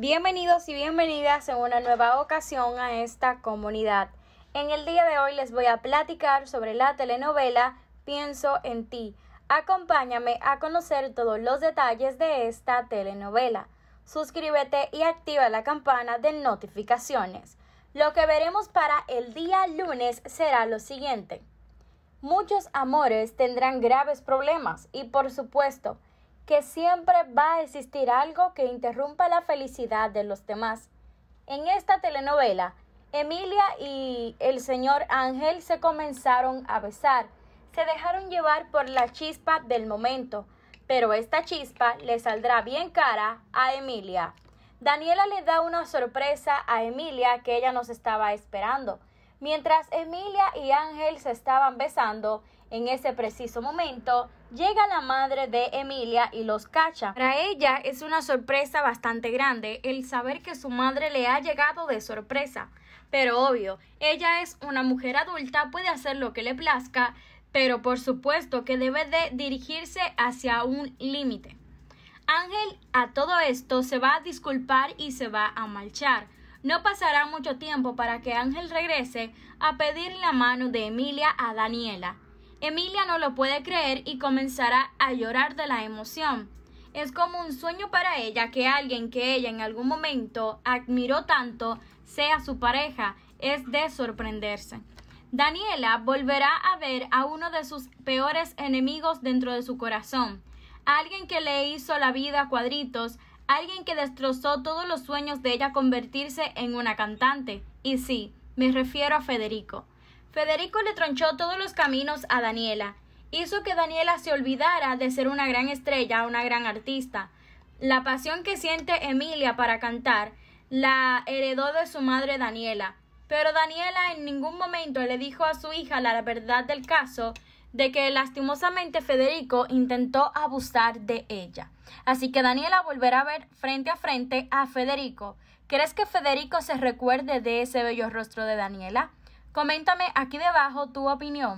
Bienvenidos y bienvenidas en una nueva ocasión a esta comunidad. En el día de hoy les voy a platicar sobre la telenovela Pienso en ti. Acompáñame a conocer todos los detalles de esta telenovela. Suscríbete y activa la campana de notificaciones. Lo que veremos para el día lunes será lo siguiente. Muchos amores tendrán graves problemas y por supuesto, que siempre va a existir algo que interrumpa la felicidad de los demás. En esta telenovela, Emilia y el señor Ángel se comenzaron a besar, se dejaron llevar por la chispa del momento, pero esta chispa le saldrá bien cara a Emilia. Daniela le da una sorpresa a Emilia que ella nos estaba esperando. Mientras Emilia y Ángel se estaban besando, en ese preciso momento llega la madre de Emilia y los cacha. Para ella es una sorpresa bastante grande el saber que su madre le ha llegado de sorpresa. Pero obvio, ella es una mujer adulta, puede hacer lo que le plazca, pero por supuesto que debe de dirigirse hacia un límite. Ángel a todo esto se va a disculpar y se va a marchar no pasará mucho tiempo para que Ángel regrese a pedir la mano de Emilia a Daniela. Emilia no lo puede creer y comenzará a llorar de la emoción. Es como un sueño para ella que alguien que ella en algún momento admiró tanto sea su pareja. Es de sorprenderse. Daniela volverá a ver a uno de sus peores enemigos dentro de su corazón, alguien que le hizo la vida a cuadritos, alguien que destrozó todos los sueños de ella convertirse en una cantante. Y sí, me refiero a Federico. Federico le tronchó todos los caminos a Daniela, hizo que Daniela se olvidara de ser una gran estrella, una gran artista. La pasión que siente Emilia para cantar la heredó de su madre Daniela. Pero Daniela en ningún momento le dijo a su hija la verdad del caso de que lastimosamente Federico intentó abusar de ella. Así que Daniela volverá a ver frente a frente a Federico. ¿Crees que Federico se recuerde de ese bello rostro de Daniela? Coméntame aquí debajo tu opinión.